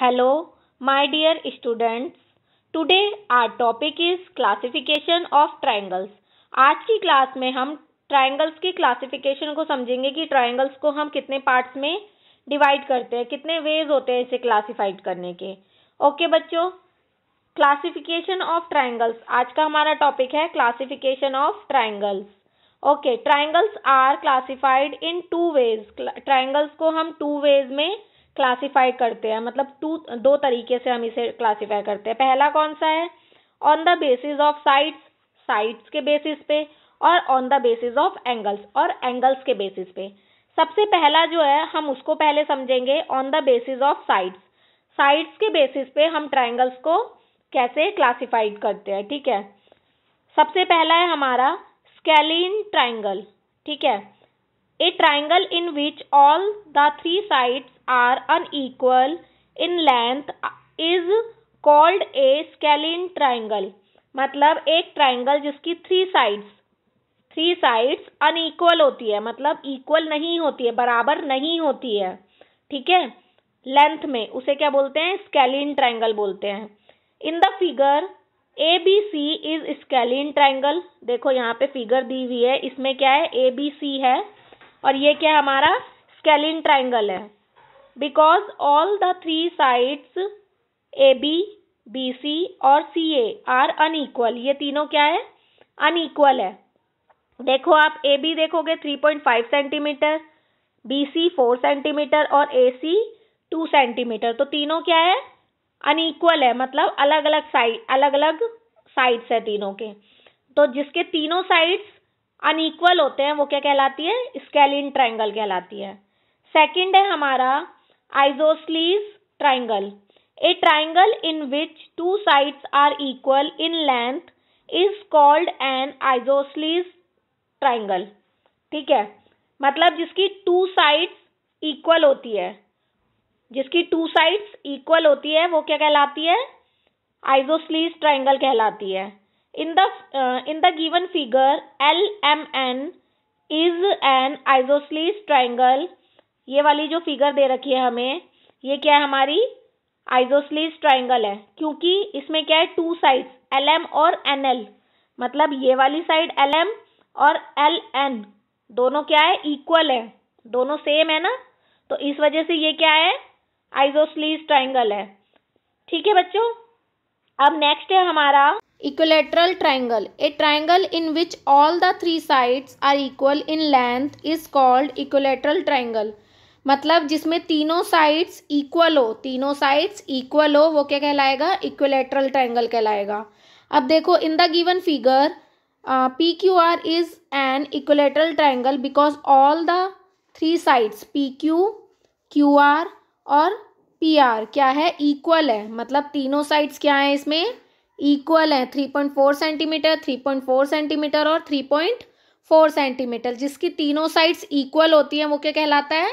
Hello my dear students Today our topic is classification of triangles. आज की class में हम ट्राइंगल्स की क्लासिफिकेशन को समझेंगे कि ट्राइंगल्स को हम कितने पार्ट्स में डिवाइड करते हैं कितने वेज होते हैं इसे क्लासिफाइड करने के ओके okay, बच्चों क्लासिफिकेशन ऑफ ट्राइंगल्स आज का हमारा टॉपिक है classification of triangles okay triangles are classified in two ways triangles को हम टू वेज में क्लासीफाई करते हैं मतलब टू दो तरीके से हम इसे क्लासीफाई करते हैं पहला कौन सा है on the basis of sides sides के बेसिस पे और on the basis of angles और एंगल्स के बेसिस पे सबसे पहला जो है हम उसको पहले समझेंगे on the basis of sides sides के बेसिस पे हम ट्राइंगल्स को कैसे क्लासिफाइड करते हैं ठीक है सबसे पहला है हमारा स्केलिन ट्राइंगल ठीक है A triangle in which all the three sides are unequal in length is called a scalene triangle. मतलब एक ट्राइंगल जिसकी three sides three sides unequal होती है मतलब इक्वल नहीं होती है बराबर नहीं होती है ठीक है लेंथ में उसे क्या बोलते हैं स्केलिन ट्राइंगल बोलते हैं in the figure A B C is scalene triangle देखो यहाँ पे फिगर दी हुई है इसमें क्या है ए बी सी है और ये क्या हमारा स्केलिन ट्राइंगल है because all the three sides A B B C और सी ए आर अनईक्वल ये तीनों क्या है अनईक्वल है देखो आप ए बी देखोगे three point five centimetre B C four centimetre और ए सी टू सेंटीमीटर तो तीनों क्या है अनईक्वल है मतलब अलग अलग साइड अलग अलग साइड्स है तीनों के तो जिसके तीनों साइड्स अनइक्वल होते हैं वो क्या कहलाती है स्केलिन ट्राइंगल कहलाती है सेकेंड है हमारा isosceles triangle a triangle in which two sides are equal in length is called an isosceles triangle ठीक है मतलब जिसकी टू साइड्स इक्वल होती है जिसकी टू साइड्स इक्वल होती है वो क्या कहलाती है आइजोस्लीज ट्राइंगल कहलाती है In the, uh, in the given figure, LMN is an isosceles triangle. ये वाली जो फिगर दे रखी है हमें ये क्या है हमारी आइजोसलीस ट्राइंगल है क्योंकि इसमें क्या है टू साइड एल एम और एन एल मतलब ये वाली साइड एल एम और एल एन दोनों क्या है इक्वल है दोनों सेम है ना तो इस वजह से ये क्या है आइजोसलीस ट्राइंगल है ठीक है बच्चों अब नेक्स्ट है हमारा equilateral triangle a triangle in which all the three sides are equal in length is called equilateral triangle मतलब जिसमें तीनों साइड्स इक्वल हो तीनों साइड्स इक्वल हो वो क्या कहलाएगा इक्वलेटरल ट्राइंगल कहलाएगा अब देखो in the given figure P Q R is an equilateral triangle because all the three sides P Q Q R और पी आर क्या है इक्वल है मतलब तीनों साइड्स क्या हैं इसमें इक्वल है three point four centimetre three point four centimetre और थ्री पॉइंट फोर सेंटीमीटर जिसकी तीनों साइड्स इक्वल होती हैं वो क्या कहलाता है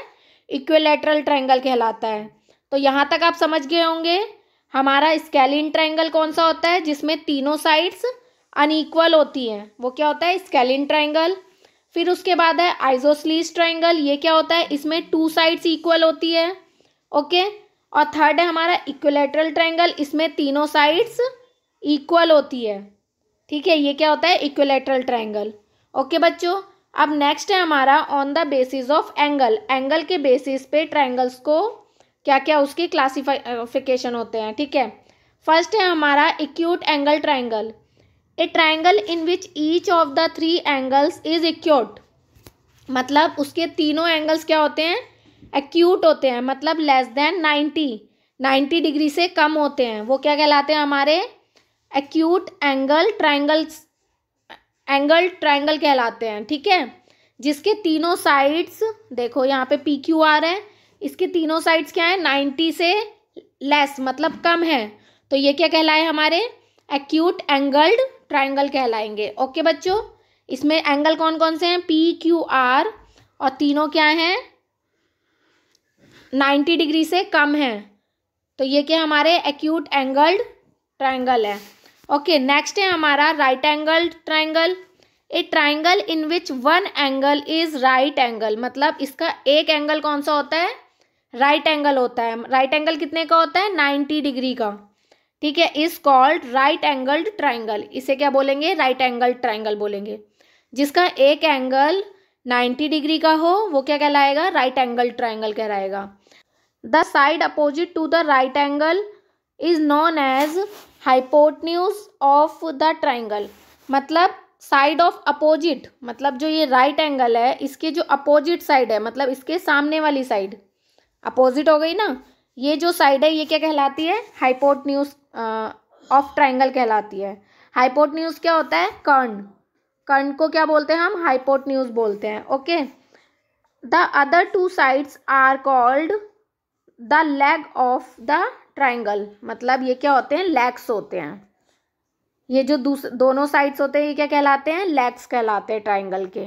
इक्वेलेटरल ट्रायंगल कहलाता है तो यहाँ तक आप समझ गए होंगे हमारा स्केलिन ट्रायंगल कौन सा होता है जिसमें तीनों साइड्स अनइक्वल होती हैं वो क्या होता है स्केलिन ट्रायंगल फिर उसके बाद है आइजोसलीस ट्रायंगल ये क्या होता है इसमें टू साइड्स इक्वल होती है ओके और थर्ड है हमारा इक्वेलेटरल ट्रायंगल इसमें तीनों साइड्स इक्वल होती है ठीक है ये क्या होता है इक्वलेटरल ट्राइंगल ओके बच्चों अब नेक्स्ट है हमारा on the basis of angle angle के बेसिस पे ट्राइंगल्स को क्या क्या उसकी क्लासीफिकेशन होते हैं ठीक है फर्स्ट है हमारा acute angle triangle a triangle in which each of the three angles is acute मतलब उसके तीनों एंगल्स क्या होते हैं एक्यूट होते हैं मतलब less than ninety ninety degree से कम होते हैं वो क्या कहलाते हैं हमारे acute angle triangles angle triangle कहलाते हैं ठीक है जिसके तीनों साइड्स देखो यहाँ पे पी क्यू आर है इसके तीनों साइड्स क्या है नाइन्टी से लेस मतलब कम है तो ये क्या कहलाए हमारे एक्यूट एंगल्ड ट्राइंगल कहलाएंगे ओके बच्चों इसमें एंगल कौन कौन से हैं पी क्यू आर और तीनों क्या हैं नाइन्टी डिग्री से कम हैं तो ये क्या हमारे एक्यूट एंगल्ड ट्राइंगल है ओके नेक्स्ट है हमारा right angle triangle a triangle in which one angle is right angle मतलब इसका एक एंगल कौन सा होता है राइट right एंगल होता है राइट right एंगल कितने का होता है नाइन्टी डिग्री का ठीक है is called right angled triangle इसे क्या बोलेंगे राइट एंगल ट्राइंगल बोलेंगे जिसका एक एंगल नाइन्टी डिग्री का हो वो क्या कहलाएगा राइट एंगल ट्राइंगल कहलाएगा the side opposite to the right angle is known as hypotenuse of the triangle मतलब साइड ऑफ अपोजिट मतलब जो ये राइट right एंगल है इसके जो अपोजिट साइड है मतलब इसके सामने वाली साइड अपोजिट हो गई ना ये जो साइड है ये क्या कहलाती है हाइपोटन्यूज ऑफ ट्राइंगल कहलाती है हाइपोटन्यूज क्या होता है कर्ण कर्ण को क्या बोलते हैं हम हाइपोटन्यूज बोलते हैं okay the other two sides are called the leg of the triangle मतलब ये क्या होते हैं लैक्स होते हैं ये जो दोनों साइड्स होते हैं ये क्या कहलाते हैं लैक्स कहलाते हैं ट्राइंगल के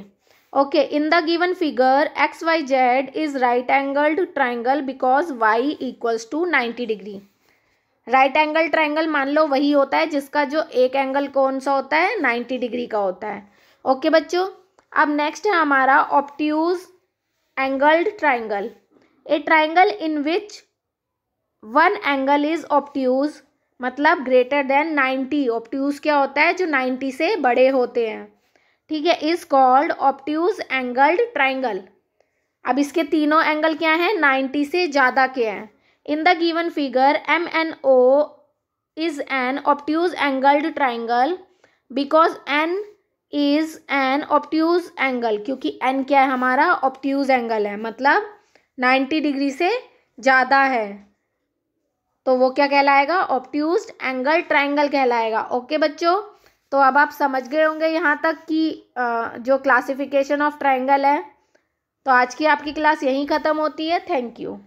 okay in the given figure X Y Z is right angled triangle because Y equals to ninety degree right angle triangle मान लो वही होता है जिसका जो एक एंगल कौन सा होता है नाइन्टी डिग्री का होता है ओके okay, बच्चों अब नेक्स्ट है हमारा obtuse angled triangle a triangle in which one angle is obtuse मतलब ग्रेटर देन नाइन्टी ऑप्टूज क्या होता है जो नाइन्टी से बड़े होते हैं ठीक है is called obtuse angled triangle अब इसके तीनों एंगल क्या हैं नाइन्टी से ज़्यादा के हैं in the given figure M N O is an obtuse angled triangle because N is an obtuse angle क्योंकि एन क्या है हमारा ऑप्टूज एंगल है मतलब नाइन्टी डिग्री से ज़्यादा है तो वो क्या कहलाएगा ऑप्ट्यूज एंगल ट्राइंगल कहलाएगा ओके बच्चों तो अब आप समझ गए होंगे यहाँ तक कि जो क्लासिफिकेशन ऑफ ट्राइंगल है तो आज की आपकी क्लास यहीं ख़त्म होती है थैंक यू